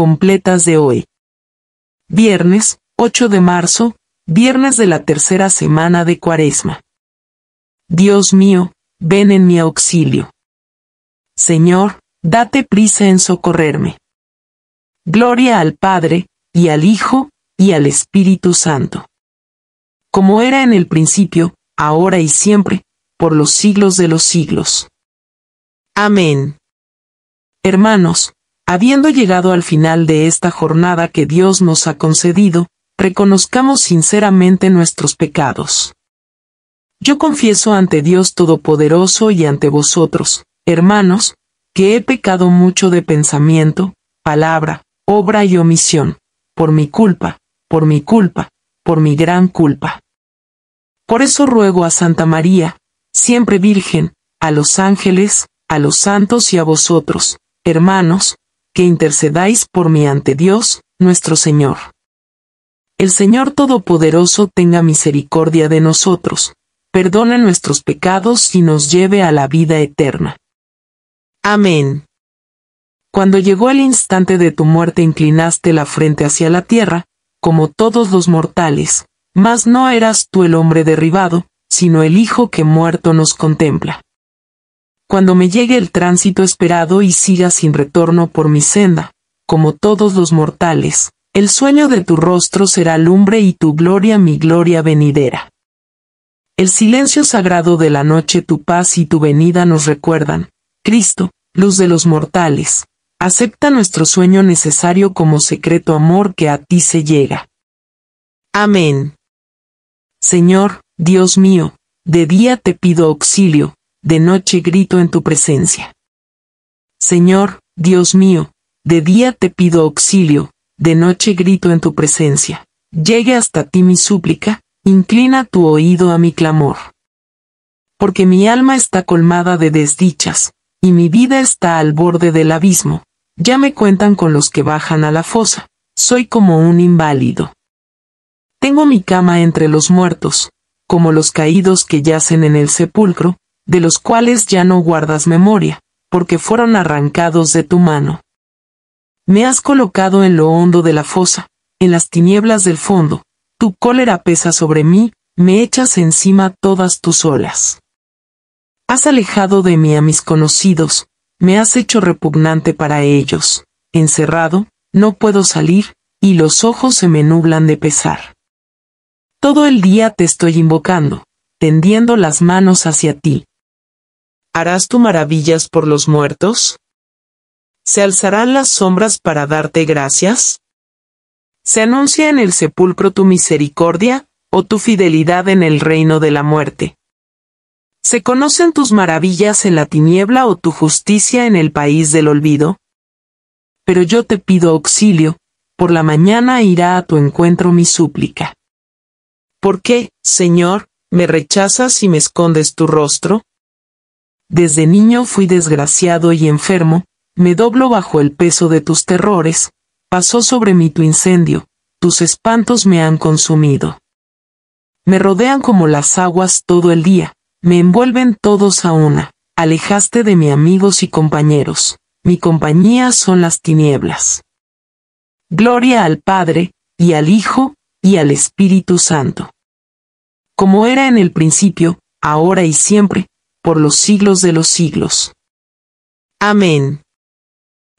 completas de hoy. Viernes, 8 de marzo, viernes de la tercera semana de Cuaresma. Dios mío, ven en mi auxilio. Señor, date prisa en socorrerme. Gloria al Padre, y al Hijo, y al Espíritu Santo. Como era en el principio, ahora y siempre, por los siglos de los siglos. Amén. Hermanos, Habiendo llegado al final de esta jornada que Dios nos ha concedido, reconozcamos sinceramente nuestros pecados. Yo confieso ante Dios Todopoderoso y ante vosotros, hermanos, que he pecado mucho de pensamiento, palabra, obra y omisión, por mi culpa, por mi culpa, por mi gran culpa. Por eso ruego a Santa María, siempre Virgen, a los ángeles, a los santos y a vosotros, hermanos, que intercedáis por mí ante Dios, nuestro Señor. El Señor Todopoderoso tenga misericordia de nosotros, perdona nuestros pecados y nos lleve a la vida eterna. Amén. Cuando llegó el instante de tu muerte inclinaste la frente hacia la tierra, como todos los mortales, mas no eras tú el hombre derribado, sino el Hijo que muerto nos contempla cuando me llegue el tránsito esperado y siga sin retorno por mi senda, como todos los mortales, el sueño de tu rostro será lumbre y tu gloria mi gloria venidera. El silencio sagrado de la noche tu paz y tu venida nos recuerdan, Cristo, luz de los mortales, acepta nuestro sueño necesario como secreto amor que a ti se llega. Amén. Señor, Dios mío, de día te pido auxilio, de noche grito en tu presencia. Señor, Dios mío, de día te pido auxilio, de noche grito en tu presencia. Llegue hasta ti mi súplica, inclina tu oído a mi clamor. Porque mi alma está colmada de desdichas, y mi vida está al borde del abismo. Ya me cuentan con los que bajan a la fosa, soy como un inválido. Tengo mi cama entre los muertos, como los caídos que yacen en el sepulcro, de los cuales ya no guardas memoria, porque fueron arrancados de tu mano. Me has colocado en lo hondo de la fosa, en las tinieblas del fondo, tu cólera pesa sobre mí, me echas encima todas tus olas. Has alejado de mí a mis conocidos, me has hecho repugnante para ellos, encerrado, no puedo salir, y los ojos se me nublan de pesar. Todo el día te estoy invocando, tendiendo las manos hacia ti, ¿Harás tú maravillas por los muertos? ¿Se alzarán las sombras para darte gracias? ¿Se anuncia en el sepulcro tu misericordia, o tu fidelidad en el reino de la muerte? ¿Se conocen tus maravillas en la tiniebla o tu justicia en el país del olvido? Pero yo te pido auxilio, por la mañana irá a tu encuentro mi súplica. ¿Por qué, Señor, me rechazas y me escondes tu rostro? Desde niño fui desgraciado y enfermo, me doblo bajo el peso de tus terrores, pasó sobre mí tu incendio, tus espantos me han consumido. Me rodean como las aguas todo el día, me envuelven todos a una, alejaste de mi amigos y compañeros, mi compañía son las tinieblas. Gloria al Padre, y al Hijo, y al Espíritu Santo. Como era en el principio, ahora y siempre, por los siglos de los siglos. Amén.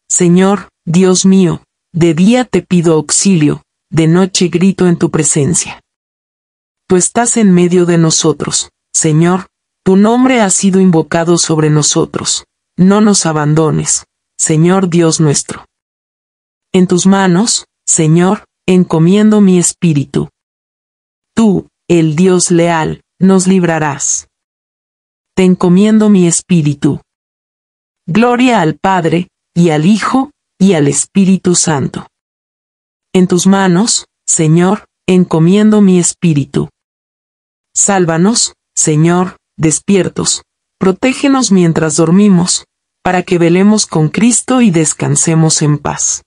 Señor, Dios mío, de día te pido auxilio, de noche grito en tu presencia. Tú estás en medio de nosotros, Señor, tu nombre ha sido invocado sobre nosotros, no nos abandones, Señor Dios nuestro. En tus manos, Señor, encomiendo mi espíritu. Tú, el Dios leal, nos librarás te encomiendo mi espíritu. Gloria al Padre, y al Hijo, y al Espíritu Santo. En tus manos, Señor, encomiendo mi espíritu. Sálvanos, Señor, despiertos, protégenos mientras dormimos, para que velemos con Cristo y descansemos en paz.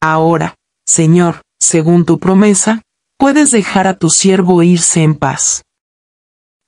Ahora, Señor, según tu promesa, puedes dejar a tu siervo irse en paz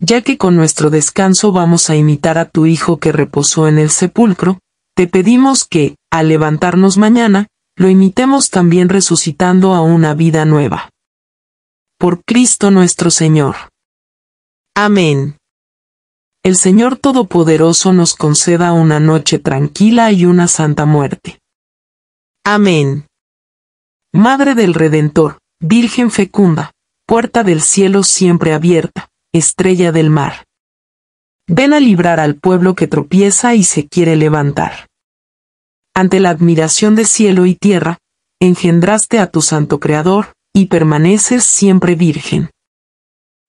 ya que con nuestro descanso vamos a imitar a tu Hijo que reposó en el sepulcro, te pedimos que, al levantarnos mañana, lo imitemos también resucitando a una vida nueva. Por Cristo nuestro Señor. Amén. El Señor Todopoderoso nos conceda una noche tranquila y una santa muerte. Amén. Madre del Redentor, Virgen fecunda, puerta del cielo siempre abierta estrella del mar. Ven a librar al pueblo que tropieza y se quiere levantar. Ante la admiración de cielo y tierra, engendraste a tu santo Creador, y permaneces siempre virgen.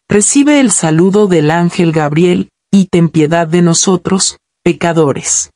Recibe el saludo del ángel Gabriel, y ten piedad de nosotros, pecadores.